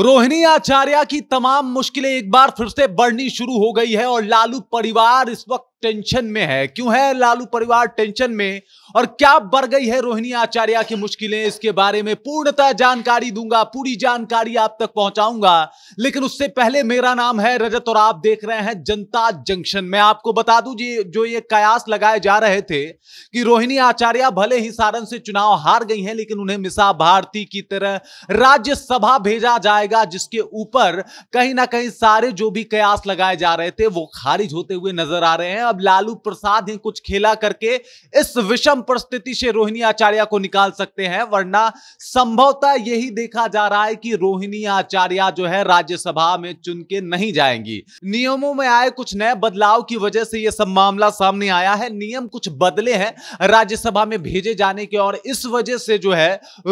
रोहिणी आचार्य की तमाम मुश्किलें एक बार फिर से बढ़नी शुरू हो गई है और लालू परिवार इस वक्त टेंशन में है क्यों है लालू परिवार टेंशन में और क्या बढ़ गई है रोहिणी आचार्य की मुश्किलें इसके बारे में पूर्णतः जानकारी दूंगा पूरी जानकारी आप तक पहुंचाऊंगा लेकिन उससे पहले मेरा नाम है रजत और आप देख रहे हैं जनता जंक्शन मैं आपको बता दूं जी जो ये कयास लगाए जा रहे थे कि रोहिणी आचार्य भले ही सारण से चुनाव हार गई है लेकिन उन्हें मिसा भारती की तरह राज्यसभा भेजा जाएगा जिसके ऊपर कहीं ना कहीं सारे जो भी कयास लगाए जा रहे थे वो खारिज होते हुए नजर आ रहे हैं अब लालू प्रसाद ही कुछ खेला करके इस विषम परिस्थिति से रोहिणी आचार्य को निकाल सकते हैं वरना संभवतः यही देखा जा रहा है कि रोहिणी आचार्य जो है राज्यसभा में चुन के नहीं जाएंगी नियमों में आए कुछ नए बदलाव की वजह से यह सब मामला सामने आया है नियम कुछ बदले हैं राज्यसभा में भेजे जाने के और इस वजह से जो है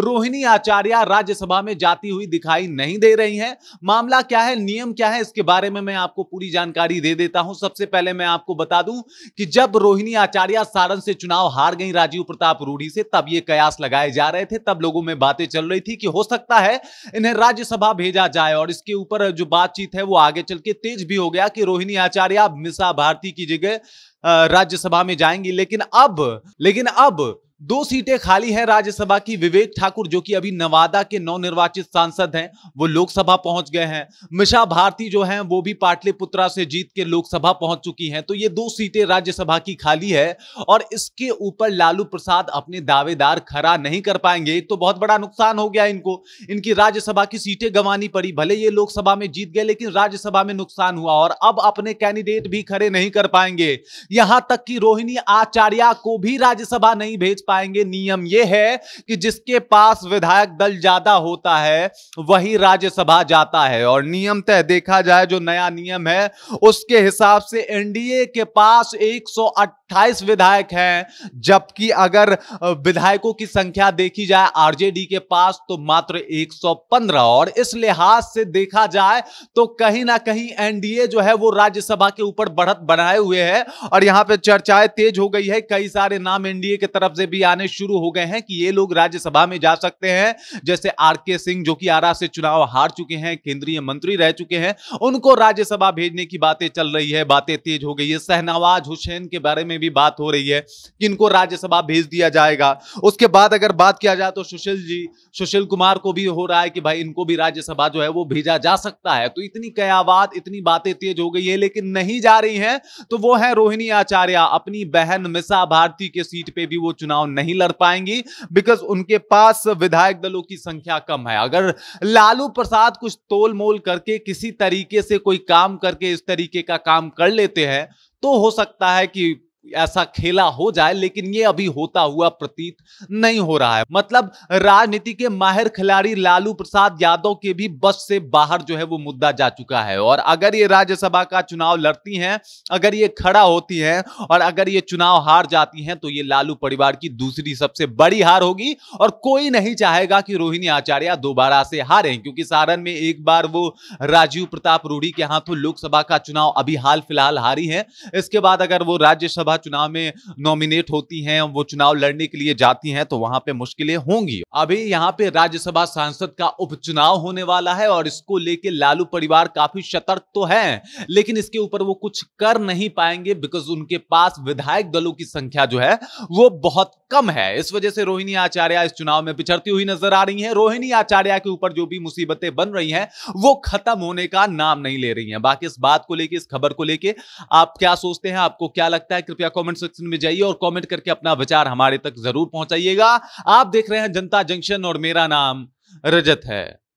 रोहिणी आचार्य राज्यसभा में जाती हुई दिखाई नहीं दे रही है मामला क्या है नियम क्या है इसके बारे में मैं आपको पूरी जानकारी दे देता हूं सबसे पहले मैं आपको बता दूं दूं कि जब रोहिणी आचार्य सारण से चुनाव हार गई राजीव प्रताप रूढ़ी से तब ये कयास लगाए जा रहे थे तब लोगों में बातें चल रही थी कि हो सकता है इन्हें राज्यसभा भेजा जाए और इसके ऊपर जो बातचीत है वो आगे चल के तेज भी हो गया कि रोहिणी आचार्य मिसा भारती की जगह राज्यसभा में जाएंगी लेकिन अब लेकिन अब दो सीटें खाली हैं राज्यसभा की विवेक ठाकुर जो कि अभी नवादा के नवनिर्वाचित सांसद हैं वो लोकसभा पहुंच गए हैं मिशा भारती जो हैं वो भी पाटलिपुत्रा से जीत के लोकसभा पहुंच चुकी हैं तो ये दो सीटें राज्यसभा की खाली है और इसके ऊपर लालू प्रसाद अपने दावेदार खड़ा नहीं कर पाएंगे तो बहुत बड़ा नुकसान हो गया इनको इनकी राज्यसभा की सीटें गंवानी पड़ी भले ये लोकसभा में जीत गए लेकिन राज्यसभा में नुकसान हुआ और अब अपने कैंडिडेट भी खड़े नहीं कर पाएंगे यहां तक कि रोहिणी आचार्य को भी राज्यसभा नहीं भेज पाएंगे नियम यह है कि जिसके पास विधायक दल ज्यादा होता है वही राज्यसभा जाता है और नियम तय देखा जाए जो नया नियम है उसके हिसाब से एनडीए के पास एक अट्ठाईस विधायक हैं जबकि अगर विधायकों की संख्या देखी जाए आरजेडी के पास तो मात्र 115 और इस लिहाज से देखा जाए तो कहीं ना कहीं एनडीए जो है वो राज्यसभा के ऊपर बढ़त बनाए हुए है और यहाँ पे चर्चाएं तेज हो गई है कई सारे नाम एनडीए की तरफ से भी आने शुरू हो गए हैं कि ये लोग राज्यसभा में जा सकते हैं जैसे आर के सिंह जो कि आरा से चुनाव हार चुके हैं केंद्रीय मंत्री रह चुके हैं उनको राज्यसभा भेजने की बातें चल रही है बातें तेज हो गई है शहनवाज हुसैन के बारे में में भी बात हो रही है कि इनको राज्यसभा भेज दिया जाएगा उसके बाद अगर बात किया जाए तो सुशील जी सुशील कुमार को भी हो रहा है कि भाई इनको भी राज्यसभा जो है वो भेजा जा सकता है तो इतनी कयावाद इतनी बातें तेज हो गई है लेकिन नहीं जा रही है तो वो है रोहिणी आचार्य अपनी बहन मिसा भारती के सीट पर भी वो चुनाव नहीं लड़ पाएंगी बिकॉज उनके पास विधायक दलों की संख्या कम है अगर लालू प्रसाद कुछ तोल मोल करके किसी तरीके से कोई काम करके इस तरीके का काम कर लेते हैं तो हो सकता है कि ऐसा खेला हो जाए लेकिन ये अभी होता हुआ प्रतीत नहीं हो रहा है मतलब राजनीति के माहिर खिलाड़ी लालू प्रसाद यादव के भी बस से बाहर जो है वो मुद्दा जा चुका है और अगर ये राज्यसभा का चुनाव लड़ती हैं अगर ये खड़ा होती हैं और अगर ये चुनाव हार जाती हैं तो ये लालू परिवार की दूसरी सबसे बड़ी हार होगी और कोई नहीं चाहेगा कि रोहिणी आचार्य दोबारा से हारे क्योंकि सारण में एक बार वो राजीव प्रताप रूढ़ी के हाथों लोकसभा का चुनाव अभी हाल फिलहाल हारी है इसके बाद अगर वो राज्यसभा विधानसभा चुनाव में नॉमिनेट होती हैं वो चुनाव लड़ने के लिए जाती हैं तो वहां पे मुश्किलें होंगी अभी यहाँ पे राज्यसभा सांसद का उपचुनाव होने वाला है और इसको लेके लालू परिवार काफी सतर्क तो है लेकिन इसके ऊपर वो कुछ कर नहीं पाएंगे बिकॉज उनके पास विधायक दलों की संख्या जो है वो बहुत कम है इस वजह से रोहिणी आचार्य इस चुनाव में पिछड़ती हुई नजर आ रही है रोहिणी आचार्य के ऊपर जो भी मुसीबतें बन रही हैं वो खत्म होने का नाम नहीं ले रही हैं बाकी इस बात को लेके इस खबर को लेके आप क्या सोचते हैं आपको क्या लगता है कृपया कृपया कमेंट सेक्शन में जाइए और कमेंट करके अपना विचार हमारे तक जरूर पहुंचाइएगा आप देख रहे हैं जनता जंक्शन और मेरा नाम रजत है